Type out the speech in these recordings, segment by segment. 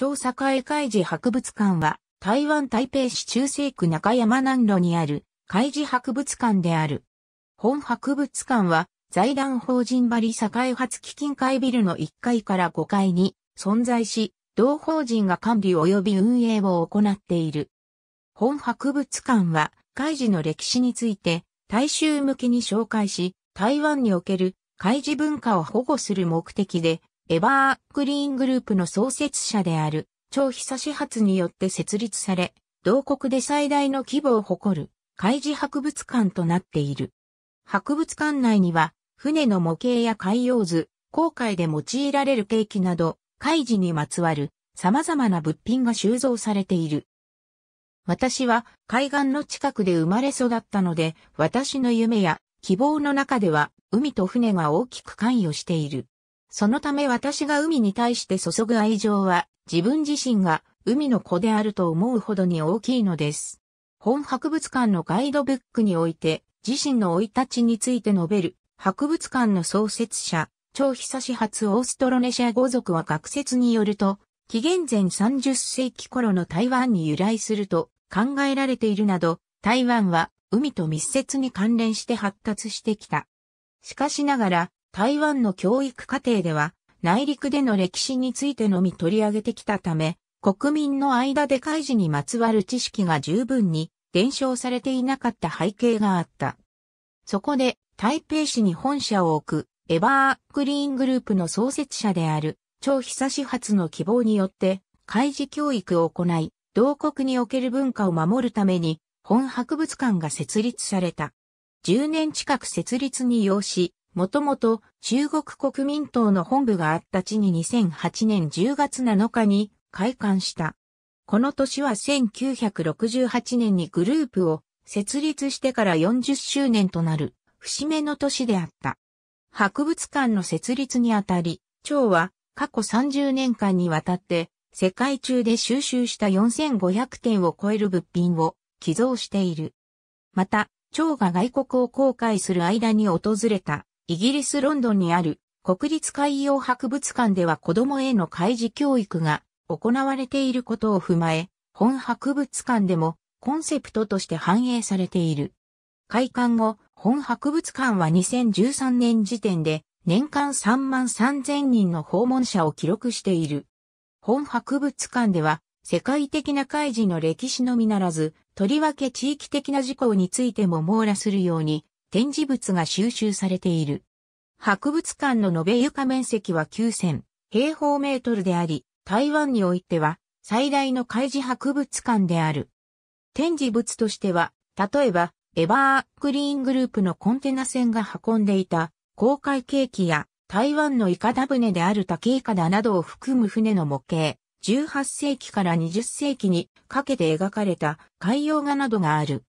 長栄海事博物館は、台湾台北市中西区中山南路にある海事博物館である。本博物館は、財団法人バリ社会発基金会ビルの1階から5階に存在し、同法人が管理及び運営を行っている。本博物館は、海事の歴史について、大衆向けに紹介し、台湾における海事文化を保護する目的で、エバーグリーングループの創設者である、超久始発によって設立され、同国で最大の規模を誇る、海事博物館となっている。博物館内には、船の模型や海洋図、航海で用いられる景気など、海事にまつわる様々な物品が収蔵されている。私は海岸の近くで生まれ育ったので、私の夢や希望の中では海と船が大きく関与している。そのため私が海に対して注ぐ愛情は、自分自身が海の子であると思うほどに大きいのです。本博物館のガイドブックにおいて、自身の生い立ちについて述べる、博物館の創設者、超久始発オーストロネシア語族は学説によると、紀元前30世紀頃の台湾に由来すると考えられているなど、台湾は海と密接に関連して発達してきた。しかしながら、台湾の教育課程では、内陸での歴史についてのみ取り上げてきたため、国民の間で開示にまつわる知識が十分に伝承されていなかった背景があった。そこで、台北市に本社を置く、エバーグリーングループの創設者である、超久志発の希望によって、開示教育を行い、同国における文化を守るために、本博物館が設立された。10年近く設立に要し、もともと中国国民党の本部があった地に2008年10月7日に開館した。この年は1968年にグループを設立してから40周年となる節目の年であった。博物館の設立にあたり、町は過去30年間にわたって世界中で収集した4500点を超える物品を寄贈している。また、蝶が外国を航海する間に訪れたイギリス・ロンドンにある国立海洋博物館では子供への開示教育が行われていることを踏まえ、本博物館でもコンセプトとして反映されている。開館後、本博物館は2013年時点で年間3万3000人の訪問者を記録している。本博物館では世界的な開示の歴史のみならず、とりわけ地域的な事項についても網羅するように展示物が収集されている。博物館の延べ床面積は9000平方メートルであり、台湾においては最大の開示博物館である。展示物としては、例えば、エバークリーングループのコンテナ船が運んでいた公海ケーキや台湾のイカダ船である竹イカダなどを含む船の模型、18世紀から20世紀にかけて描かれた海洋画などがある。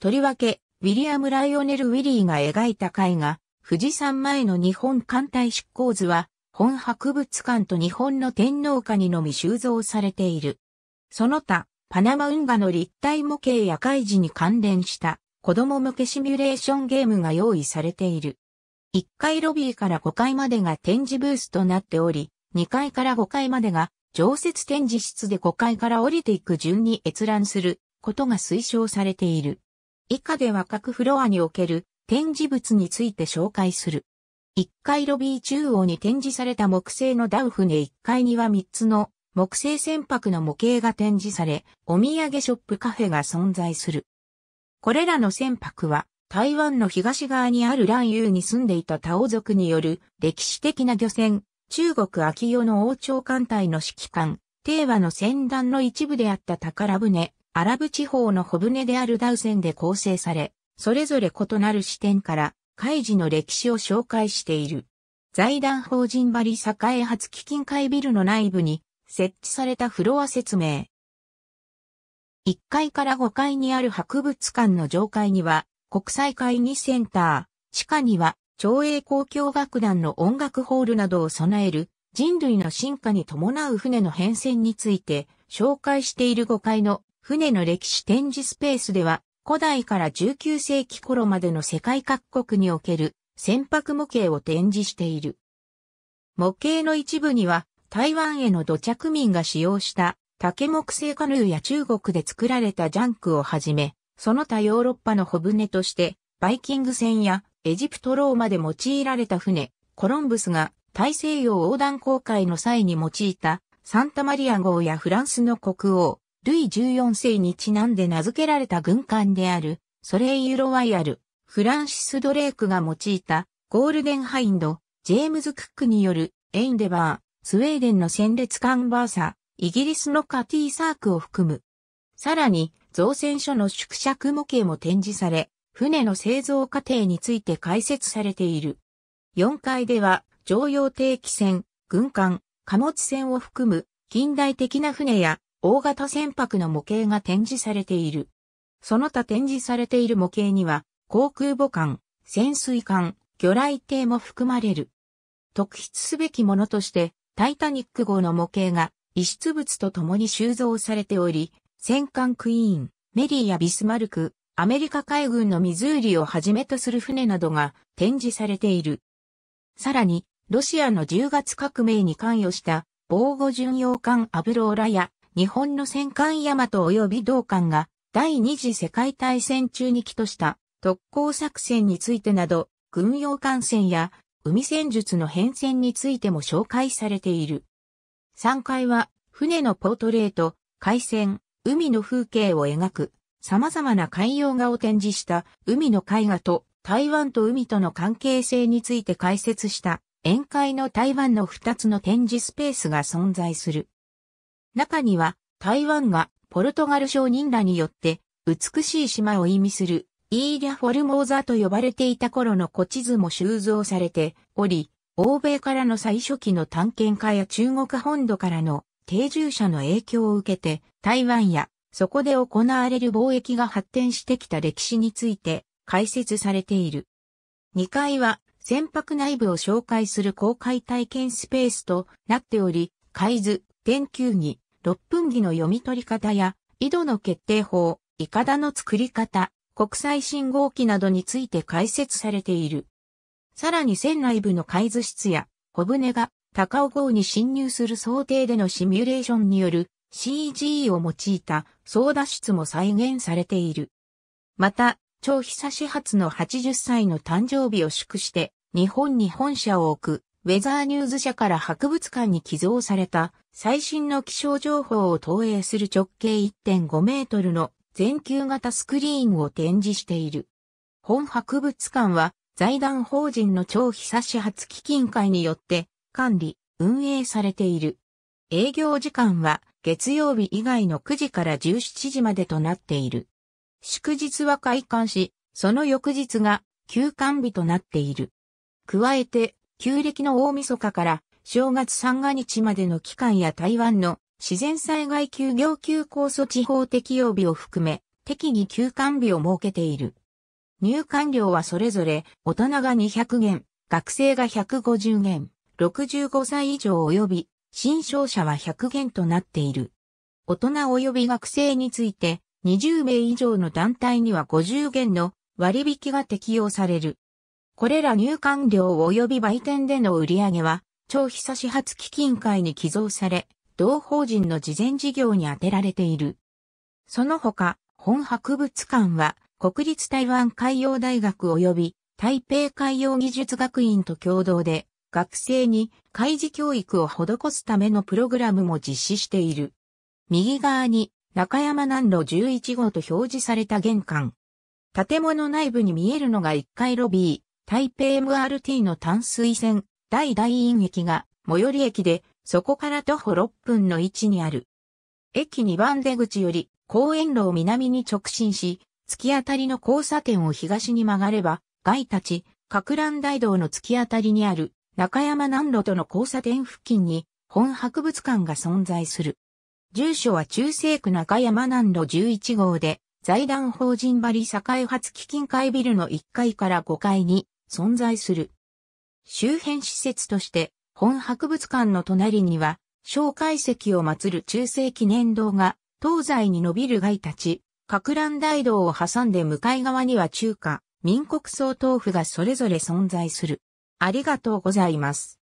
とりわけ、ウィリアム・ライオネル・ウィリーが描いた絵画、富士山前の日本艦隊執行図は、本博物館と日本の天皇家にのみ収蔵されている。その他、パナマ運河の立体模型や開示に関連した子供向けシミュレーションゲームが用意されている。1階ロビーから5階までが展示ブースとなっており、2階から5階までが常設展示室で5階から降りていく順に閲覧することが推奨されている。以下では各フロアにおける展示物について紹介する。1階ロビー中央に展示された木製のダウ船1階には3つの木製船舶の模型が展示され、お土産ショップカフェが存在する。これらの船舶は台湾の東側にある蘭遊に住んでいたタオ族による歴史的な漁船、中国秋代の王朝艦隊の指揮官、帝和の船団の一部であった宝船、アラブ地方の小舟であるダウセンで構成され、それぞれ異なる視点から、開示の歴史を紹介している。財団法人バリ栄発基金会ビルの内部に設置されたフロア説明。1階から5階にある博物館の上階には国際会議センター、地下には町営公共楽団の音楽ホールなどを備える人類の進化に伴う船の変遷について紹介している5階の船の歴史展示スペースでは、古代から19世紀頃までの世界各国における船舶模型を展示している。模型の一部には、台湾への土着民が使用した竹木製カヌーや中国で作られたジャンクをはじめ、その他ヨーロッパの小舟として、バイキング船やエジプトローマで用いられた船、コロンブスが大西洋横断航海の際に用いたサンタマリア号やフランスの国王、ルイ14世にちなんで名付けられた軍艦である、ソレイユロワイヤル、フランシス・ドレークが用いた、ゴールデンハインド、ジェームズ・クックによる、エインデバー、スウェーデンの戦列艦バーサ、イギリスのカティーサークを含む。さらに、造船所の縮尺模型も展示され、船の製造過程について解説されている。4階では、常用定期船、軍艦、貨物船を含む近代的な船や大型船舶の模型が展示されている。その他展示されている模型には、航空母艦、潜水艦、魚雷艇も含まれる。特筆すべきものとして、タイタニック号の模型が、遺失物と共に収蔵されており、戦艦クイーン、メリーやビスマルク、アメリカ海軍のミズーリをはじめとする船などが展示されている。さらに、ロシアの10月革命に関与した防護巡洋艦アブローラや日本の戦艦大和及び同艦が第二次世界大戦中に起とした特攻作戦についてなど、軍用艦船や海戦術の変遷についても紹介されている。3階は船のポートレート、海戦、海の風景を描く様々な海洋画を展示した海の絵画と台湾と海との関係性について解説した宴会の台湾の2つの展示スペースが存在する。中には、台湾がポルトガル商人らによって、美しい島を意味する、イーリャ・フォルモーザと呼ばれていた頃の古地図も収蔵されており、欧米からの最初期の探検家や中国本土からの定住者の影響を受けて、台湾やそこで行われる貿易が発展してきた歴史について解説されている。2階は船舶内部を紹介する公開体験スペースとなっており、海図、天球儀、六分儀の読み取り方や、井戸の決定法、イカダの作り方、国際信号機などについて解説されている。さらに船内部の海図室や、小舟が高尾号に侵入する想定でのシミュレーションによる CG を用いた操舵室も再現されている。また、超久始発の80歳の誕生日を祝して、日本に本社を置くウェザーニューズ社から博物館に寄贈された最新の気象情報を投影する直径1.5メートルの全球型スクリーンを展示している。本博物館は財団法人の超被差し発基金会によって管理、運営されている。営業時間は月曜日以外の9時から17時までとなっている。祝日は開館し、その翌日が休館日となっている。加えて旧暦の大晦日から正月三が日までの期間や台湾の自然災害休業休校措置法適用日を含め、適宜休館日を設けている。入館料はそれぞれ大人が200元、学生が150元、65歳以上及び新商者は100元となっている。大人及び学生について20名以上の団体には50元の割引が適用される。これら入館料及び売店での売り上げは、超久差し発基金会に寄贈され、同法人の慈善事業に充てられている。その他、本博物館は、国立台湾海洋大学及び台北海洋技術学院と共同で、学生に開示教育を施すためのプログラムも実施している。右側に中山南路11号と表示された玄関。建物内部に見えるのが1階ロビー、台北 MRT の淡水線、大大院駅が最寄り駅で、そこから徒歩6分の位置にある。駅2番出口より公園路を南に直進し、突き当たりの交差点を東に曲がれば、外たち、格乱大道の突き当たりにある中山南路との交差点付近に本博物館が存在する。住所は中西区中山南路11号で、財団法人バリ栄発基金会ビルの1階から5階に存在する。周辺施設として、本博物館の隣には、蒋介石を祀る中世記念堂が、東西に伸びる街たち、格乱大道を挟んで向かい側には中華、民国総統府がそれぞれ存在する。ありがとうございます。